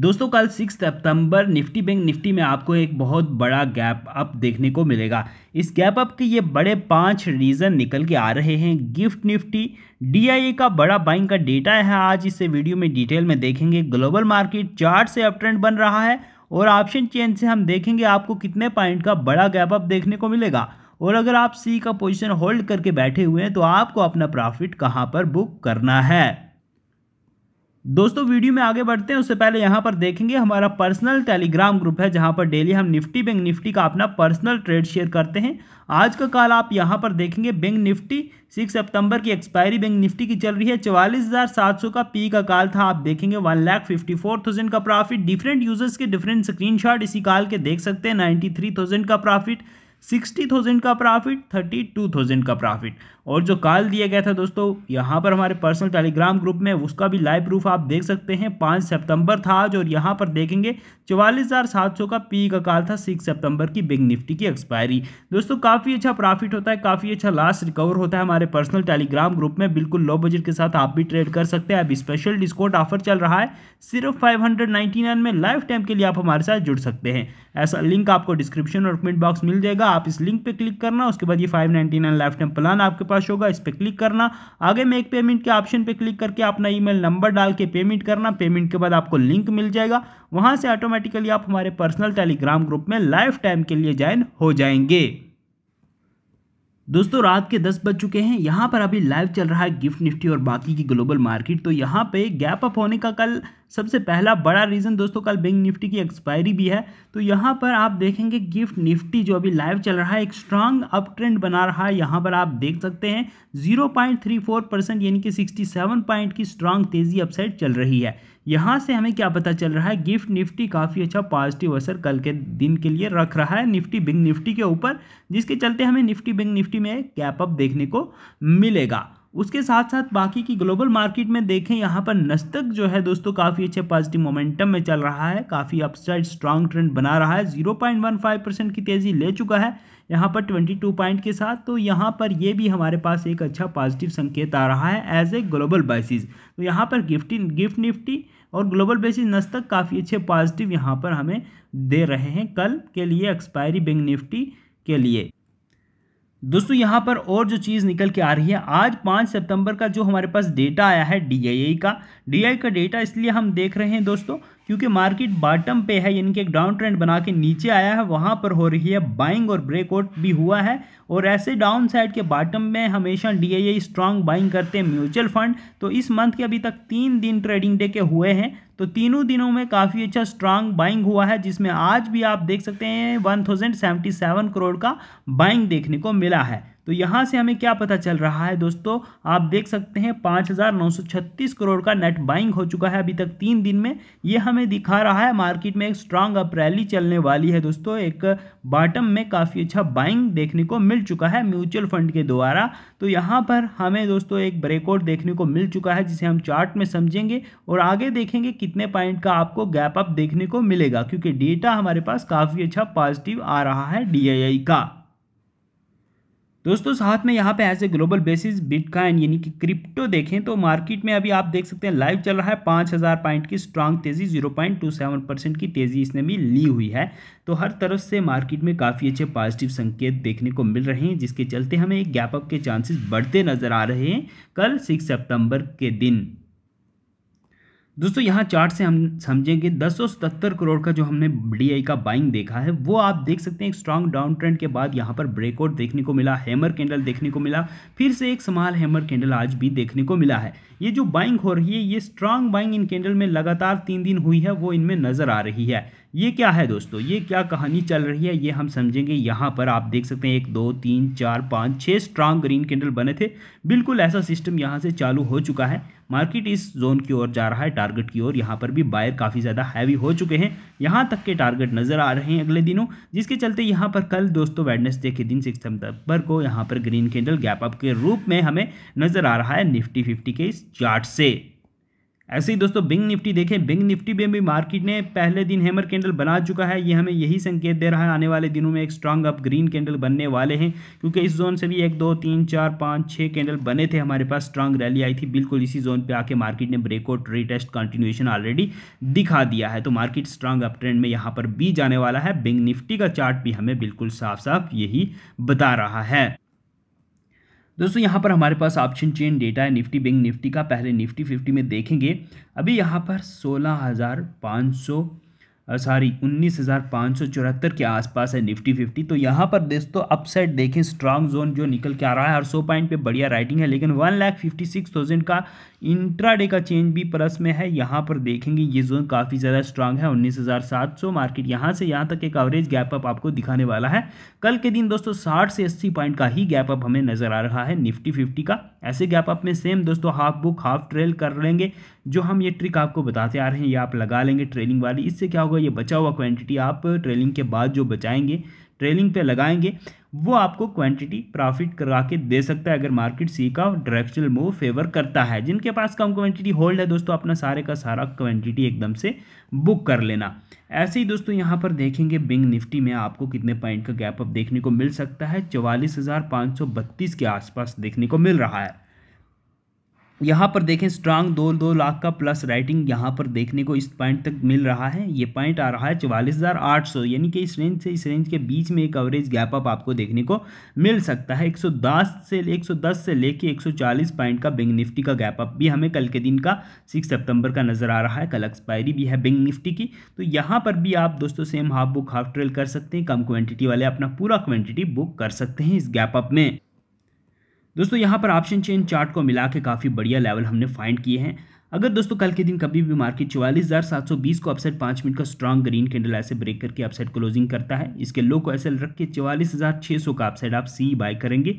दोस्तों कल सिक्स सितंबर निफ्टी बैंक निफ्टी में आपको एक बहुत बड़ा गैप अप देखने को मिलेगा इस गैप अप के ये बड़े पांच रीज़न निकल के आ रहे हैं गिफ्ट निफ्टी डीआईए का बड़ा बाइंग का डेटा है आज इसे वीडियो में डिटेल में देखेंगे ग्लोबल मार्केट चार्ट से अप ट्रेंड बन रहा है और ऑप्शन चेन से हम देखेंगे आपको कितने पॉइंट का बड़ा गैप अप देखने को मिलेगा और अगर आप सी का पोजिशन होल्ड करके बैठे हुए हैं तो आपको अपना प्रॉफिट कहाँ पर बुक करना है दोस्तों वीडियो में आगे बढ़ते हैं उससे पहले यहाँ पर देखेंगे हमारा पर्सनल टेलीग्राम ग्रुप है जहाँ पर डेली हम निफ्टी बैंक निफ्टी का अपना पर्सनल ट्रेड शेयर करते हैं आज का काल आप यहाँ पर देखेंगे बैंक निफ्टी सिक्स सितंबर की एक्सपायरी बैंक निफ्टी की चल रही है चवालीस हज़ार सात सौ का पी का काल था आप देखेंगे one lakh fifty four thousand का प्रॉफिट डिफरेंट यूजर्स के डिफरेंट स्क्रीनशॉट इसी काल के देख सकते हैं नाइन्टी थ्री थाउजेंड का प्रॉफिट सिक्सटी थाउजेंड का प्रॉफिट थर्टी टू थाउजेंड का प्रॉफिट और जो कॉल दिया गया था दोस्तों यहाँ पर हमारे पर्सनल टेलीग्राम ग्रुप में उसका भी लाइव प्रूफ आप देख सकते हैं पाँच सितंबर था आज और यहाँ पर देखेंगे चवालीस हज़ार सात सौ का पी का कॉल था सिक्स सितंबर की बिग निफ्टी की एक्सपायरी दोस्तों काफ़ी अच्छा प्रॉफिट होता है काफ़ी अच्छा लास्ट रिकवर होता है हमारे पर्सनल टेलीग्राम ग्रुप में बिल्कुल लो बजट के साथ आप भी ट्रेड कर सकते हैं अब स्पेशल डिस्काउंट ऑफर चल रहा है सिर्फ फाइव में लाइफ टाइम के लिए आप हमारे साथ जुड़ सकते हैं ऐसा लिंक आपको डिस्क्रिप्शन और कमेंट बॉक्स मिल जाएगा आप इस लिंक पे क्लिक करना उसके बाद ये five ninety nine life time plan आपके पास होगा इस पर क्लिक करना आगे मेक पेमेंट के ऑप्शन पे क्लिक करके अपना ईमेल नंबर डाल के पेमेंट करना पेमेंट के बाद आपको लिंक मिल जाएगा वहाँ से ऑटोमेटिकली आप हमारे पर्सनल टेलीग्राम ग्रुप में लाइफ टाइम के लिए ज्वाइन हो जाएंगे दोस्तों रात के दस बज चुके हैं यहाँ पर अभी लाइव चल रहा है गिफ्ट निफ्टी और बाकी की ग्लोबल मार्केट तो यहाँ पे गैप अप होने का कल सबसे पहला बड़ा रीज़न दोस्तों कल बैंक निफ्टी की एक्सपायरी भी है तो यहाँ पर आप देखेंगे गिफ्ट निफ्टी जो अभी लाइव चल रहा है एक स्ट्रांग अप ट्रेंड बना रहा है यहाँ पर आप देख सकते हैं 0.34 परसेंट यानी कि 67 पॉइंट की स्ट्रांग तेज़ी अपसाइड चल रही है यहाँ से हमें क्या पता चल रहा है गिफ्ट निफ्टी काफ़ी अच्छा पॉजिटिव असर कल के दिन के लिए रख रहा है निफ्टी बिंग निफ्टी के ऊपर जिसके चलते हमें निफ्टी बिंग निफ्टी में कैपअप देखने को मिलेगा उसके साथ साथ बाकी की ग्लोबल मार्केट में देखें यहाँ पर नस्तक जो है दोस्तों काफ़ी अच्छे पॉजिटिव मोमेंटम में चल रहा है काफ़ी अपसाइड स्ट्रांग ट्रेंड बना रहा है 0.15 परसेंट की तेज़ी ले चुका है यहाँ पर 22 पॉइंट के साथ तो यहाँ पर ये भी हमारे पास एक अच्छा पॉजिटिव संकेत आ रहा है एज ए ग्लोबल बेसिस तो यहाँ पर गिफ्टी गिफ्ट निफ्टी और ग्लोबल बेसिस नस्तक काफ़ी अच्छे पॉजिटिव यहाँ पर हमें दे रहे हैं कल के लिए एक्सपायरी बैंक निफ्टी के लिए दोस्तों यहाँ पर और जो चीज़ निकल के आ रही है आज पाँच सितंबर का जो हमारे पास डेटा आया है डी का डी का डेटा इसलिए हम देख रहे हैं दोस्तों क्योंकि मार्केट बॉटम पे है यानी कि एक डाउन ट्रेंड बना के नीचे आया है वहाँ पर हो रही है बाइंग और ब्रेकआउट भी हुआ है और ऐसे डाउन साइड के बॉटम में हमेशा डी आई स्ट्रांग बाइंग करते हैं म्यूचुअल फंड तो इस मंथ के अभी तक तीन दिन ट्रेडिंग डे के हुए हैं तो तीनों दिनों में काफ़ी अच्छा स्ट्रांग बाइंग हुआ है जिसमें आज भी आप देख सकते हैं वन करोड़ का बाइंग देखने को मिला है तो यहाँ से हमें क्या पता चल रहा है दोस्तों आप देख सकते हैं 5,936 करोड़ का नेट बाइंग हो चुका है अभी तक तीन दिन में ये हमें दिखा रहा है मार्केट में एक स्ट्रांग अप रैली चलने वाली है दोस्तों एक बॉटम में काफ़ी अच्छा बाइंग देखने को मिल चुका है म्यूचुअल फंड के द्वारा तो यहाँ पर हमें दोस्तों एक ब्रेकआउट देखने को मिल चुका है जिसे हम चार्ट में समझेंगे और आगे देखेंगे कितने पॉइंट का आपको गैप अप देखने को मिलेगा क्योंकि डेटा हमारे पास काफ़ी अच्छा पॉजिटिव आ रहा है डी का दोस्तों साथ में यहाँ पे as a global basis bitcoin यानी कि क्रिप्टो देखें तो मार्केट में अभी आप देख सकते हैं लाइव चल रहा है पाँच हज़ार पॉइंट की स्ट्रांग तेज़ी zero point two seven percent की तेज़ी इसने भी ली हुई है तो हर तरफ से मार्केट में काफ़ी अच्छे पॉजिटिव संकेत देखने को मिल रहे हैं जिसके चलते हमें गैपअप के चांसेस बढ़ते नज़र आ रहे हैं कल सिक्स सितंबर के दिन दोस्तों यहाँ चार्ट से हम समझेंगे दस करोड़ का जो हमने डी का बाइंग देखा है वो आप देख सकते हैं एक स्ट्रांग डाउन ट्रेंड के बाद यहाँ पर ब्रेकआउट देखने को मिला हैमर कैंडल देखने को मिला फिर से एक समाल हैमर कैंडल आज भी देखने को मिला है ये जो बाइंग हो रही है ये स्ट्रांग बाइंग इन कैंडल में लगातार तीन दिन हुई है वो इनमें नज़र आ रही है ये क्या है दोस्तों ये क्या कहानी चल रही है ये हम समझेंगे यहाँ पर आप देख सकते हैं एक दो तीन चार पाँच छः स्ट्रांग ग्रीन कैंडल बने थे बिल्कुल ऐसा सिस्टम यहाँ से चालू हो चुका है मार्केट इस जोन की ओर जा रहा है टारगेट की ओर यहाँ पर भी बायर काफ़ी ज़्यादा हैवी हो चुके हैं यहाँ तक के टारगेट नज़र आ रहे हैं अगले दिनों जिसके चलते यहाँ पर कल दोस्तों वेडनेसडे के दिन सिक्स सितंबर को यहाँ पर ग्रीन कैंडल गैप अप के रूप में हमें नज़र आ रहा है निफ्टी फिफ्टी के इस चार्ट से ऐसे ही दोस्तों बिंग निफ्टी देखें बिंग निफ्टी में भी मार्केट ने पहले दिन हैमर कैंडल बना चुका है ये हमें यही संकेत दे रहा है आने वाले दिनों में एक स्ट्रांग अप ग्रीन कैंडल बनने वाले हैं क्योंकि इस जोन से भी एक दो तीन चार पाँच छः कैंडल बने थे हमारे पास स्ट्रांग रैली आई थी बिल्कुल इसी जोन पर आके मार्केट ने ब्रेकआउट रीटेस्ट कंटिन्यूएशन ऑलरेडी दिखा दिया है तो मार्केट स्ट्रांग अप ट्रेंड में यहाँ पर भी जाने वाला है बिंग निफ्टी का चार्ट भी हमें बिल्कुल साफ साफ यही बता रहा है दोस्तों यहाँ पर हमारे पास ऑप्शन चेन डेटा है निफ्टी बैंक निफ्टी का पहले निफ्टी फिफ्टी में देखेंगे अभी यहाँ पर सोलह हज़ार पाँच सौ सॉरी उन्नीस हज़ार पाँच सौ चौहत्तर के आसपास है निफ्टी फिफ्टी तो यहाँ पर दोस्तों अपसाइड देखें स्ट्रांग जोन जो निकल के आ रहा है और सौ पॉइंट पे बढ़िया राइटिंग है लेकिन one lakh fifty six thousand का इंट्राडे का चेंज भी प्लस में है यहाँ पर देखेंगे ये जोन काफ़ी ज़्यादा स्ट्रांग है उन्नीस हज़ार सात सौ मार्केट यहाँ से यहाँ तक एक एवरेज गैप अप आपको दिखाने वाला है कल के दिन दोस्तों साठ से अस्सी पॉइंट का ही गैप अप हमें नज़र आ रहा है निफ्टी फिफ्टी का ऐसे गैप अप में सेम दोस्तों हाफ बुक हाफ ट्रेल कर लेंगे जो हम ये ट्रिक आपको बताते आ रहे हैं ये आप लगा लेंगे ट्रेलिंग वाली इससे क्या होगा ये बचा हुआ क्वांटिटी आप ट्रेलिंग के बाद जो बचाएंगे ट्रेलिंग पे लगाएंगे वो आपको क्वांटिटी प्रॉफिट करवा के दे सकता है अगर मार्केट सी का डायरेक्शनल मूव फेवर करता है जिनके पास कम क्वांटिटी होल्ड है दोस्तों अपना सारे का सारा क्वांटिटी एकदम से बुक कर लेना ऐसे ही दोस्तों यहाँ पर देखेंगे बिंग निफ्टी में आपको कितने पॉइंट का गैप अप देखने को मिल सकता है चवालीस के आसपास देखने को मिल रहा है यहाँ पर देखें स्ट्रांग दो दो लाख का प्लस राइटिंग यहाँ पर देखने को इस पॉइंट तक मिल रहा है ये पॉइंट आ रहा है चवालीस हज़ार आठ सौ यानी कि इस रेंज से इस रेंज के बीच में एक एवरेज गैप अप आपको देखने को मिल सकता है 110 से 110 से लेके 140 पॉइंट का बिंग निफ्टी का गैप अप भी हमें कल के दिन का सिक्स सितंबर का नज़र आ रहा है कल एक्सपायरी भी है बिंग निफ्टी की तो यहाँ पर भी आप दोस्तों same half book half trail कर सकते हैं कम क्वान्टिटी वाले अपना पूरा क्वान्टिटी बुक कर सकते हैं इस गैप अप में दोस्तों यहाँ पर ऑप्शन चेन चार्ट को मिला के काफ़ी बढ़िया लेवल हमने फाइंड किए हैं अगर दोस्तों कल के दिन कभी भी मार्केट चौवालीस हज़ार सात सौ बीस को अपसेट पाँच मिनट का स्ट्रांग ग्रीन कैंडल ऐसे ब्रेक करके अपसेट क्लोजिंग करता है इसके लो को ऐसे रख के चौवालीस हज़ार छः सौ का अपसेट आप सी बाय करेंगे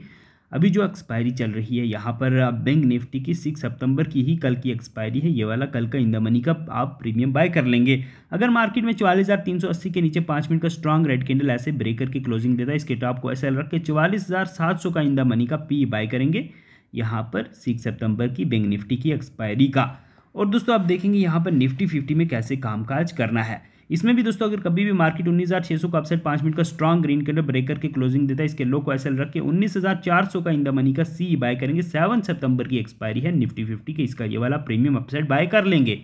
अभी जो एक्सपायरी चल रही है यहाँ पर बैंक निफ्टी की सिक्स सितंबर की ही कल की एक्सपायरी है ये वाला कल का इन मनी का आप प्रीमियम बाय कर लेंगे अगर मार्केट में चवालीस हज़ार तीन सौ अस्सी के नीचे पाँच मिनट का स्ट्रांग रेड कैंडल ऐसे ब्रेक करके क्लोजिंग देता है इसके टॉप को ऐसे रख के चवालीस हज़ार सात सौ का इन मनी का पी बाय करेंगे यहाँ पर सिक्स सितंबर की बैंक निफ्टी की एक्सपायरी का और दोस्तों आप देखेंगे यहाँ पर निफ्टी फिफ्टी में कैसे कामकाज करना है इसमें भी दोस्तों अगर कभी भी मार्केट उन्नीस हज़ार छह सौ का अपसेट पाँच मिनट का स्ट्रॉन्ग ग्रीन कलर ब्रेक करके क्लोजिंग देता है इसके लो को एसएल रख के उन्नीस हज़ार चार सौ का इन द मनी का सी बाय करेंगे सेवन सितंबर की एक्सपायरी है निफ्टी फिफ्टी के इसका ये वाला प्रीमियम अपसेट बाय कर लेंगे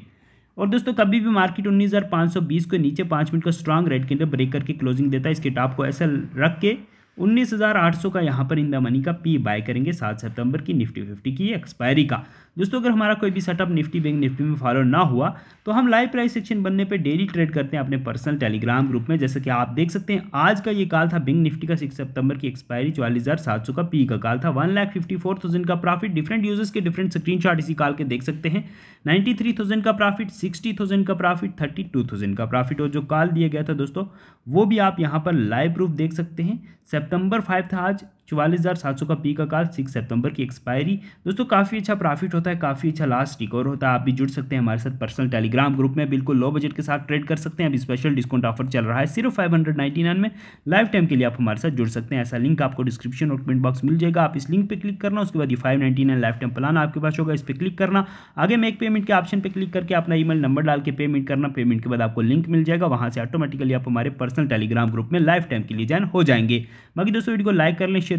और दोस्तों कभी भी मार्केट 19,520 को नीचे पाँच मिनट का स्ट्रॉन्ग रेड कैंडल ब्रेक करके क्लोजिंग देता है इसके टॉप को एल रख के उन्नीस हज़ार आठ सौ का यहाँ पर इंदा मनी का पी बाय करेंगे सात सितंबर की निफ्टी फिफ्टी की एक्सपायरी का दोस्तों अगर हमारा कोई भी सेटअप निफ्टी बैंक निफ्टी में फॉलो ना हुआ तो हम लाइव प्राइस सेक्शन बनने पर डेली ट्रेड करते हैं अपने पर्सनल टेलीग्राम ग्रुप में जैसे कि आप देख सकते हैं आज का ये काल था बैंक निफ्टी का सिक्स सितंबर की एक्सपायरी चालीस हज़ार सात सौ का पी का काल था one lakh fifty four thousand का प्रॉफिट डिफरेंट यूजर्स के डिफरेंट स्क्रीनशॉट इसी काल के देख सकते हैं नाइन्टी थ्री थाउजेंड का प्रॉफिट सिक्सटी थाउजेंड का प्रॉफिट थर्टी टू थाउजेंड का प्रॉफिट और जो काल दिया गया था दोस्तों वो भी आप यहाँ पर लाइव प्रूफ देख सकते हैं सितंबर फाइव था आज चौवालीस हज़ार सात सौ का पी का काल सिक्स सितंबर की एक्सपायरी दोस्तों काफ़ी अच्छा प्रॉफिट होता है काफ़ी अच्छा लास्ट रिकॉर्ड होता है आप भी जुड़ सकते हैं हमारे साथ पर्सनल टेलीग्राम ग्रुप में बिल्कुल लो बजट के साथ ट्रेड कर सकते हैं अभी स्पेशल डिस्काउंट ऑफर चल रहा है सिर्फ फाइव हंड्रेड नाइन में लाइफ टाइम के लिए आप हमारे साथ जुड़ सकते हैं ऐसा लिंक आपको डिस्क्रिप्शन और कमेंट बॉक्स मिल जाएगा आप इस लिंक पर क्लिक करना उसके बाद ये five nine life time plan आपके पास होगा इस पर क्लिक करना आगे मेक पेमेंट के ऑप्शन पर क्लिक करके अपना ई नंबर डाल के पेमेंट करना पेमेंट के बाद आपको लिंक मिल जाएगा वहाँ से ऑटोमेटिकली आप हमारे पर्सनल टेलीग्राम ग्रुप में लाइफ टाइम के लिए ज्वाइन हो जाएंगे बाकी दोस्तों वीडियो को लाइक कर लें शेयर